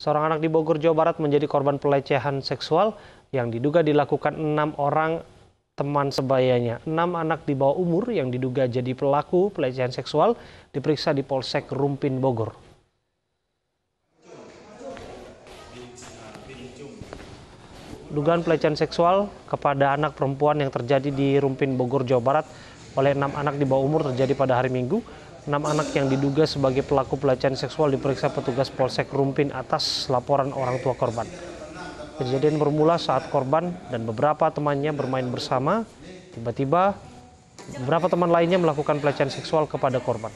Seorang anak di Bogor, Jawa Barat menjadi korban pelecehan seksual yang diduga dilakukan enam orang teman sebayanya. Enam anak di bawah umur yang diduga jadi pelaku pelecehan seksual diperiksa di Polsek Rumpin, Bogor. Dugaan pelecehan seksual kepada anak perempuan yang terjadi di Rumpin, Bogor, Jawa Barat oleh enam anak di bawah umur terjadi pada hari Minggu Enam anak yang diduga sebagai pelaku pelecehan seksual diperiksa petugas Polsek Rumpin atas laporan orang tua korban. Kejadian bermula saat korban dan beberapa temannya bermain bersama. Tiba-tiba, beberapa teman lainnya melakukan pelecehan seksual kepada korban.